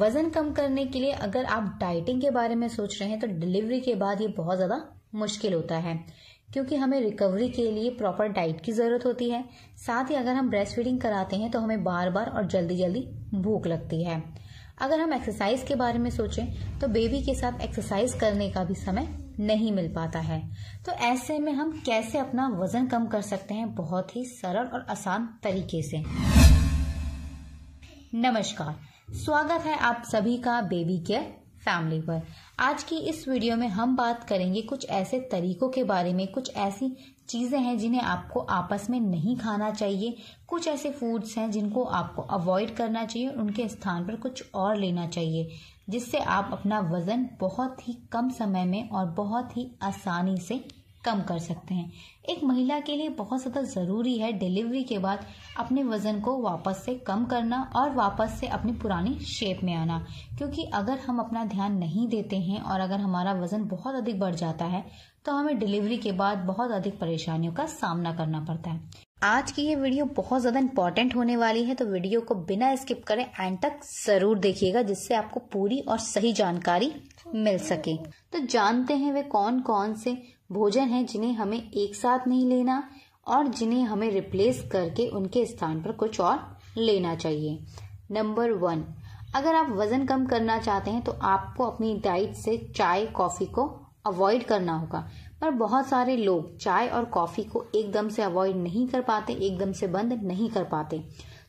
वजन कम करने के लिए अगर आप डाइटिंग के बारे में सोच रहे हैं तो डिलीवरी के बाद ये बहुत ज्यादा मुश्किल होता है क्योंकि हमें रिकवरी के लिए प्रॉपर डाइट की जरूरत होती है साथ ही अगर हम ब्रेस्ट फीडिंग कराते हैं तो हमें बार बार और जल्दी जल्दी भूख लगती है अगर हम एक्सरसाइज के बारे में सोचें तो बेबी के साथ एक्सरसाइज करने का भी समय नहीं मिल पाता है तो ऐसे में हम कैसे अपना वजन कम कर सकते हैं बहुत ही सरल और आसान तरीके से नमस्कार स्वागत है आप सभी का बेबी केयर फैमिली पर आज की इस वीडियो में हम बात करेंगे कुछ ऐसे तरीकों के बारे में कुछ ऐसी चीज़ें हैं जिन्हें आपको आपस में नहीं खाना चाहिए कुछ ऐसे फूड्स हैं जिनको आपको अवॉइड करना चाहिए उनके स्थान पर कुछ और लेना चाहिए जिससे आप अपना वज़न बहुत ही कम समय में और बहुत ही आसानी से कम कर सकते हैं एक महिला के लिए बहुत ज़्यादा ज़रूरी है डिलीवरी के बाद अपने वज़न को वापस से कम करना और वापस से अपनी पुरानी शेप में आना क्योंकि अगर हम अपना ध्यान नहीं देते हैं और अगर हमारा वज़न बहुत अधिक बढ़ जाता है तो हमें डिलीवरी के बाद बहुत अधिक परेशानियों का सामना करना पड़ता है आज की ये वीडियो बहुत ज़्यादा इम्पोर्टेंट होने वाली है तो वीडियो को बिना स्किप करें एंड तक ज़रूर देखिएगा जिससे आपको पूरी और सही जानकारी मिल सके तो जानते हैं वे कौन कौन से भोजन हैं जिन्हें हमें एक साथ नहीं लेना और जिन्हें हमें रिप्लेस करके उनके स्थान पर कुछ और लेना चाहिए नंबर वन अगर आप वजन कम करना चाहते हैं तो आपको अपनी डाइट से चाय कॉफी को अवॉइड करना होगा पर बहुत सारे लोग चाय और कॉफी को एकदम से अवॉइड नहीं कर पाते एकदम से बंद नहीं कर पाते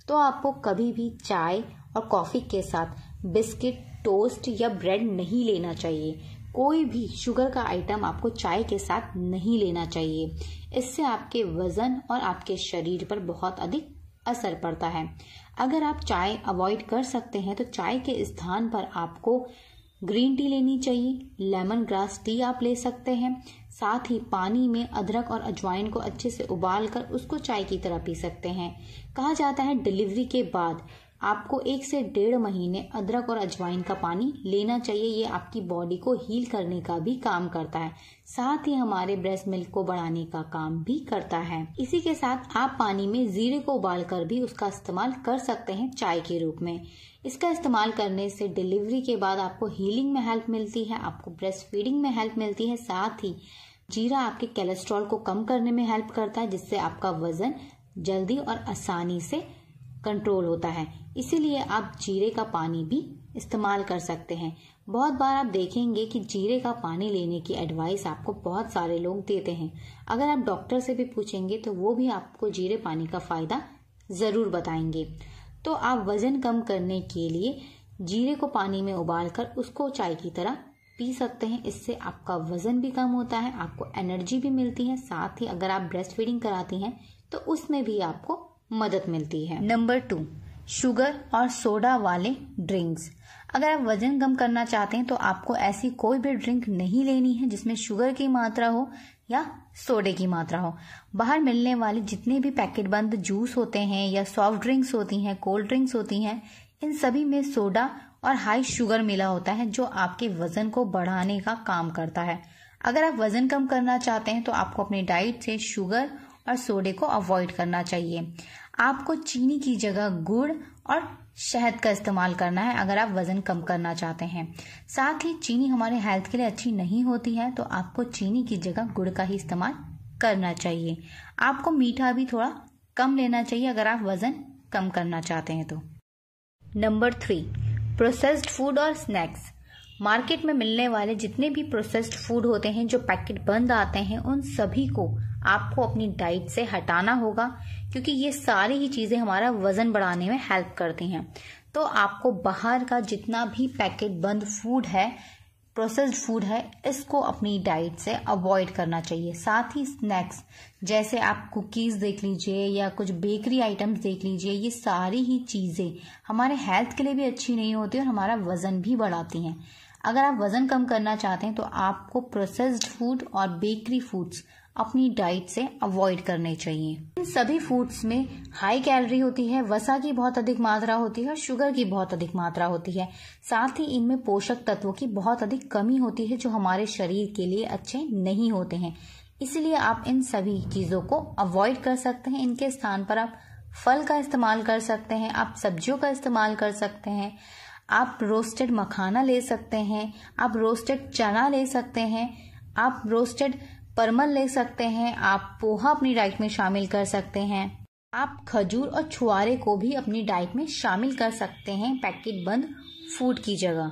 तो आपको कभी भी चाय और कॉफी के साथ बिस्किट टोस्ट या ब्रेड नहीं लेना चाहिए कोई भी शुगर का आइटम आपको चाय के साथ नहीं लेना चाहिए इससे आपके वजन और आपके शरीर पर बहुत अधिक असर पड़ता है अगर आप चाय अवॉइड कर सकते हैं तो चाय के स्थान पर आपको ग्रीन टी लेनी चाहिए लेमन ग्रास टी आप ले सकते हैं साथ ही पानी में अदरक और अजवाइन को अच्छे से उबाल कर उसको चाय की तरह पी सकते हैं कहा जाता है डिलीवरी के बाद आपको एक से डेढ़ महीने अदरक और अजवाइन का पानी लेना चाहिए ये आपकी बॉडी को हील करने का भी काम करता है साथ ही हमारे ब्रेस्ट मिल्क को बढ़ाने का काम भी करता है इसी के साथ आप पानी में जीरे को उबाल कर भी उसका इस्तेमाल कर सकते हैं चाय के रूप में इसका इस्तेमाल करने से डिलीवरी के बाद आपको हीलिंग में हेल्प मिलती है आपको ब्रेस्ट फीडिंग में हेल्प मिलती है साथ ही जीरा आपके कोलेस्ट्रॉल को कम करने में हेल्प करता है जिससे आपका वजन जल्दी और आसानी से कंट्रोल होता है इसीलिए आप जीरे का पानी भी इस्तेमाल कर सकते हैं बहुत बार आप देखेंगे कि जीरे का पानी लेने की एडवाइस आपको बहुत सारे लोग देते हैं अगर आप डॉक्टर से भी पूछेंगे तो वो भी आपको जीरे पानी का फायदा जरूर बताएंगे तो आप वजन कम करने के लिए जीरे को पानी में उबाल कर उसको चाय की तरह पी सकते हैं इससे आपका वजन भी कम होता है आपको एनर्जी भी मिलती है साथ ही अगर आप ब्रेस्ट फीडिंग कराती हैं तो उसमें भी आपको मदद मिलती है नंबर टू शुगर और सोडा वाले ड्रिंक्स अगर आप वजन कम करना चाहते हैं तो आपको ऐसी कोई भी ड्रिंक नहीं लेनी है जिसमें शुगर की मात्रा हो या सोडे की मात्रा हो बाहर मिलने वाले जितने भी पैकेट बंद जूस होते हैं या सॉफ्ट ड्रिंक्स होती हैं कोल्ड ड्रिंक्स होती हैं इन सभी में सोडा और हाई शुगर मिला होता है जो आपके वजन को बढ़ाने का काम करता है अगर आप वजन कम करना चाहते हैं तो आपको अपनी डाइट से शुगर और सोडे को अवॉइड करना चाहिए आपको चीनी की जगह गुड़ और शहद का इस्तेमाल करना है अगर आप वजन कम करना चाहते हैं साथ ही चीनी हमारे हेल्थ के लिए अच्छी नहीं होती है तो आपको चीनी की जगह गुड़ का ही इस्तेमाल करना चाहिए आपको मीठा भी थोड़ा कम लेना चाहिए अगर आप वजन कम करना चाहते हैं तो नंबर थ्री प्रोसेस्ड फूड और स्नैक्स मार्केट में मिलने वाले जितने भी प्रोसेस्ड फूड होते हैं जो पैकेट बंद आते हैं उन सभी को आपको अपनी डाइट से हटाना होगा क्योंकि ये सारी ही चीज़ें हमारा वज़न बढ़ाने में हेल्प करती हैं तो आपको बाहर का जितना भी पैकेट बंद फूड है प्रोसेस्ड फूड है इसको अपनी डाइट से अवॉइड करना चाहिए साथ ही स्नैक्स जैसे आप कुकीज़ देख लीजिए या कुछ बेकरी आइटम्स देख लीजिए ये सारी ही चीज़ें हमारे हेल्थ के लिए भी अच्छी नहीं होती और हमारा वज़न भी बढ़ाती हैं अगर आप वज़न कम करना चाहते हैं तो आपको प्रोसेस्ड फूड और बेकरी फूड्स अपनी डाइट से अवॉइड करने चाहिए इन सभी फूड्स में हाई कैलोरी होती है वसा की बहुत अधिक मात्रा होती है और शुगर की बहुत अधिक मात्रा होती है साथ ही इनमें पोषक तत्वों की बहुत अधिक कमी होती है जो हमारे शरीर के लिए अच्छे नहीं होते हैं इसलिए आप इन सभी चीज़ों को अवॉइड कर सकते हैं इनके स्थान पर आप फल का इस्तेमाल कर सकते हैं आप सब्जियों का इस्तेमाल कर सकते हैं आप रोस्टेड मखाना ले सकते हैं आप रोस्टेड चना ले सकते हैं आप रोस्टेड परमल ले सकते हैं आप पोहा अपनी डाइट में शामिल कर सकते हैं आप खजूर और छुआरे को भी अपनी डाइट में शामिल कर सकते हैं पैकेट बंद फूड की जगह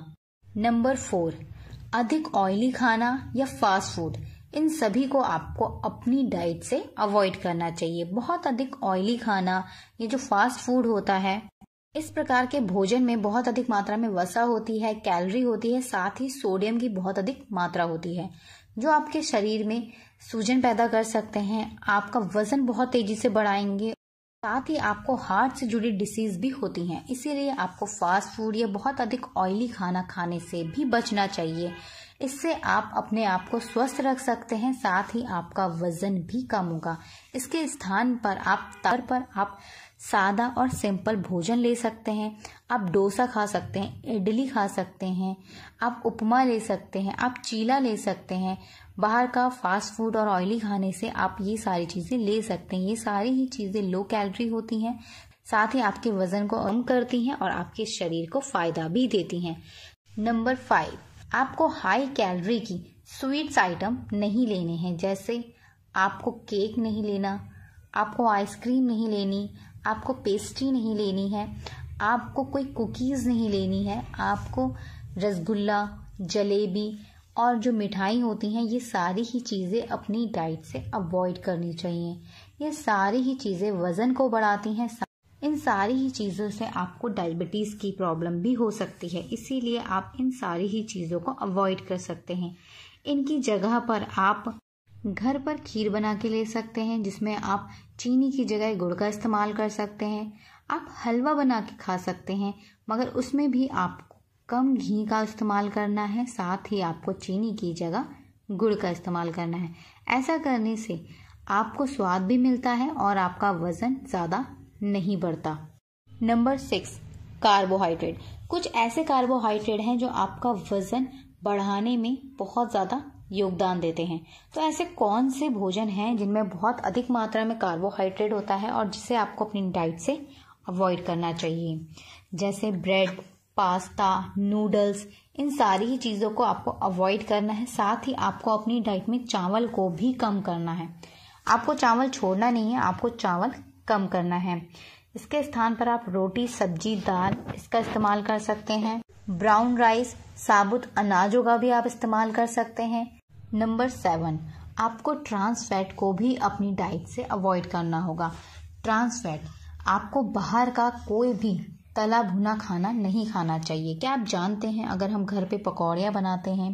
नंबर फोर अधिक ऑयली खाना या फास्ट फूड इन सभी को आपको अपनी डाइट से अवॉइड करना चाहिए बहुत अधिक ऑयली खाना ये जो फास्ट फूड होता है इस प्रकार के भोजन में बहुत अधिक मात्रा में वसा होती है कैलोरी होती है साथ ही सोडियम की बहुत अधिक मात्रा होती है जो आपके शरीर में सूजन पैदा कर सकते हैं आपका वजन बहुत तेजी से बढ़ाएंगे साथ ही आपको हार्ट से जुड़ी डिसीज भी होती हैं इसीलिए आपको फास्ट फूड या बहुत अधिक ऑयली खाना खाने से भी बचना चाहिए इससे आप अपने आप को स्वस्थ रख सकते हैं साथ ही आपका वजन भी कम होगा इसके स्थान पर आप तर पर आप सादा और सिंपल भोजन ले सकते हैं आप डोसा खा सकते हैं इडली खा सकते हैं आप उपमा ले सकते हैं आप चीला ले सकते हैं बाहर का फास्ट फूड और ऑयली खाने से आप ये सारी चीज़ें ले सकते हैं ये सारी ही चीज़ें लो कैलोरी होती हैं साथ ही आपके वजन को कम करती हैं और आपके शरीर को फायदा भी देती हैं नंबर फाइव आपको हाई कैलोरी की स्वीट्स आइटम नहीं लेने हैं जैसे आपको केक नहीं लेना आपको आइसक्रीम नहीं लेनी आपको पेस्ट्री नहीं लेनी है आपको कोई कुकीज़ नहीं लेनी है आपको रसगुल्ला जलेबी और जो मिठाई होती हैं ये सारी ही चीज़ें अपनी डाइट से अवॉइड करनी चाहिए ये सारी ही चीज़ें वज़न को बढ़ाती हैं इन सारी ही चीज़ों से आपको डायबिटीज़ की प्रॉब्लम भी हो सकती है इसीलिए आप इन सारी ही चीज़ों को अवॉइड कर सकते हैं इनकी जगह पर आप घर पर खीर बना के ले सकते हैं जिसमें आप चीनी की जगह गुड़ का इस्तेमाल कर सकते हैं आप हलवा बना के खा सकते हैं मगर उसमें भी आपको कम घी का इस्तेमाल करना है साथ ही आपको चीनी की जगह गुड़ का इस्तेमाल करना है ऐसा करने से आपको स्वाद भी मिलता है और आपका वजन ज़्यादा नहीं बढ़ता नंबर सिक्स कार्बोहाइड्रेट कुछ ऐसे कार्बोहाइड्रेट हैं जो आपका वजन बढ़ाने में बहुत ज़्यादा योगदान देते हैं तो ऐसे कौन से भोजन हैं जिनमें बहुत अधिक मात्रा में कार्बोहाइड्रेट होता है और जिसे आपको अपनी डाइट से अवॉइड करना चाहिए जैसे ब्रेड पास्ता नूडल्स इन सारी ही चीज़ों को आपको अवॉइड करना है साथ ही आपको अपनी डाइट में चावल को भी कम करना है आपको चावल छोड़ना नहीं है आपको चावल कम करना है इसके स्थान पर आप रोटी सब्जी दाल इसका इस्तेमाल कर सकते हैं ब्राउन राइस साबुत अनाजों का भी आप इस्तेमाल कर सकते हैं नंबर सेवन आपको ट्रांस फैट को भी अपनी डाइट से अवॉइड करना होगा ट्रांस फैट आपको बाहर का कोई भी तला भुना खाना नहीं खाना चाहिए क्या आप जानते हैं अगर हम घर पे पकौड़ियाँ बनाते हैं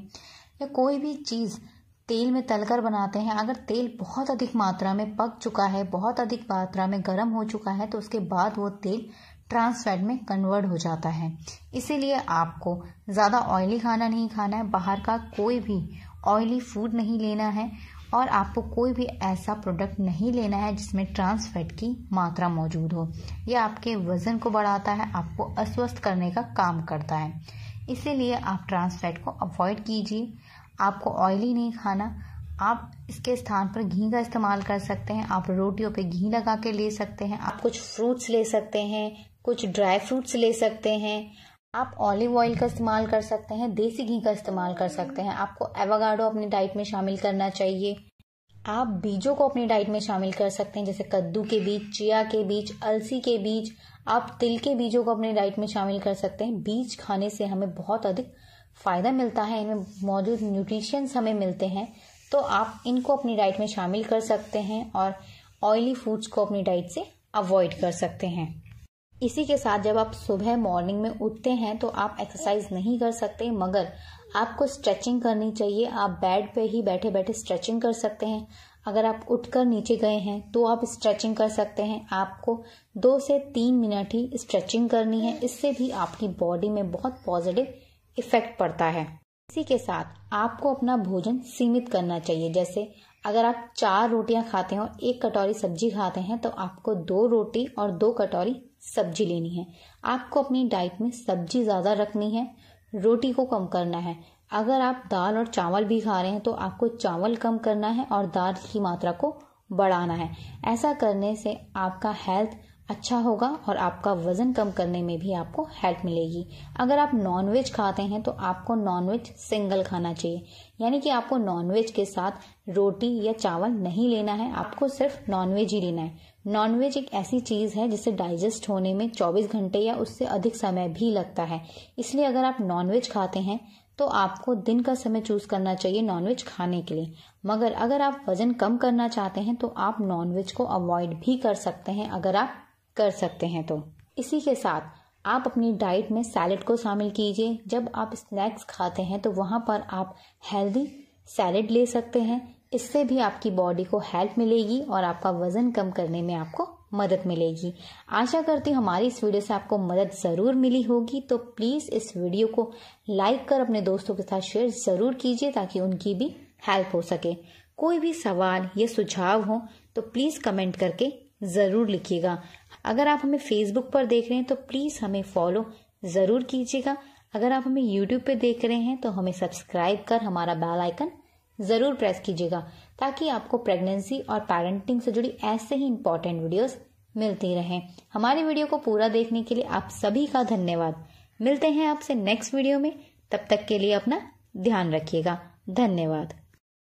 या कोई भी चीज़ तेल में तलकर बनाते हैं अगर तेल बहुत अधिक मात्रा में पक चुका है बहुत अधिक मात्रा में गर्म हो चुका है तो उसके बाद वो तेल ट्रांस फैट में कन्वर्ट हो जाता है इसीलिए आपको ज़्यादा ऑयली खाना नहीं खाना है बाहर का कोई भी ऑयली फूड नहीं लेना है और आपको कोई भी ऐसा प्रोडक्ट नहीं लेना है जिसमें ट्रांस फैट की मात्रा मौजूद हो यह आपके वजन को बढ़ाता है आपको अस्वस्थ करने का काम करता है इसीलिए आप ट्रांस फैट को अवॉइड कीजिए आपको ऑयली नहीं खाना आप इसके स्थान पर घी का इस्तेमाल कर सकते हैं आप रोटियों पे घी लगा के ले सकते हैं आप कुछ फ्रूट्स ले सकते हैं कुछ ड्राई फ्रूट्स ले सकते हैं आप ऑलिव ऑयल का इस्तेमाल कर सकते हैं देसी घी का इस्तेमाल कर सकते हैं आपको एवागाडो अपनी डाइट में शामिल करना चाहिए आप बीजों को अपनी डाइट में शामिल कर सकते हैं जैसे कद्दू के बीज चिया के बीज अलसी के बीज आप तिल के बीजों को अपनी डाइट में शामिल कर सकते हैं बीज खाने से हमें बहुत अधिक फायदा मिलता है इनमें मौजूद न्यूट्रिशंस हमें मिलते हैं तो आप इनको अपनी डाइट में शामिल कर सकते हैं और ऑयली फूड्स को अपनी डाइट से अवॉइड कर सकते हैं इसी के साथ जब आप सुबह मॉर्निंग में उठते हैं तो आप एक्सरसाइज नहीं कर सकते मगर आपको स्ट्रेचिंग करनी चाहिए आप बेड पे ही बैठे बैठे स्ट्रेचिंग कर सकते हैं अगर आप उठकर नीचे गए हैं तो आप स्ट्रेचिंग कर सकते हैं आपको दो से तीन मिनट ही स्ट्रेचिंग करनी है इससे भी आपकी बॉडी में बहुत पॉजिटिव इफेक्ट पड़ता है इसी के साथ आपको अपना भोजन सीमित करना चाहिए जैसे अगर आप चार रोटियां खाते हैं और एक कटोरी सब्जी खाते हैं तो आपको दो रोटी और दो कटोरी सब्जी लेनी है आपको अपनी डाइट में सब्जी ज़्यादा रखनी है रोटी को कम करना है अगर आप दाल और चावल भी खा रहे हैं तो आपको चावल कम करना है और दाल की मात्रा को बढ़ाना है ऐसा करने से आपका हेल्थ अच्छा होगा और आपका वज़न कम करने में भी आपको हेल्प मिलेगी अगर आप नॉनवेज खाते हैं तो आपको नॉनवेज सिंगल खाना चाहिए यानी कि आपको नॉनवेज के साथ रोटी या चावल नहीं लेना है आपको सिर्फ नॉनवेज ही लेना है नॉनवेज एक ऐसी चीज़ है जिसे डाइजेस्ट होने में 24 घंटे या उससे अधिक समय भी लगता है इसलिए अगर आप नॉनवेज खाते हैं तो आपको दिन का समय चूज करना चाहिए नॉनवेज खाने के लिए मगर अगर आप वजन कम करना चाहते हैं तो आप नॉनवेज को अवॉइड भी कर सकते हैं अगर आप कर सकते हैं तो इसी के साथ आप अपनी डाइट में सैलड को शामिल कीजिए जब आप स्नैक्स खाते हैं तो वहाँ पर आप हेल्दी सैलड ले सकते हैं इससे भी आपकी बॉडी को हेल्प मिलेगी और आपका वज़न कम करने में आपको मदद मिलेगी आशा करती हूँ हमारी इस वीडियो से आपको मदद ज़रूर मिली होगी तो प्लीज़ इस वीडियो को लाइक कर अपने दोस्तों के साथ शेयर ज़रूर कीजिए ताकि उनकी भी हेल्प हो सके कोई भी सवाल या सुझाव हो तो प्लीज़ कमेंट करके ज़रूर लिखिएगा अगर आप हमें फेसबुक पर देख रहे हैं तो प्लीज़ हमें फॉलो ज़रूर कीजिएगा अगर आप हमें यूट्यूब पे देख रहे हैं तो हमें सब्सक्राइब कर हमारा बेल आइकन ज़रूर प्रेस कीजिएगा ताकि आपको प्रेगनेंसी और पेरेंटिंग से जुड़ी ऐसे ही इंपॉर्टेंट वीडियोस मिलती रहें हमारी वीडियो को पूरा देखने के लिए आप सभी का धन्यवाद मिलते हैं आपसे नेक्स्ट वीडियो में तब तक के लिए अपना ध्यान रखिएगा धन्यवाद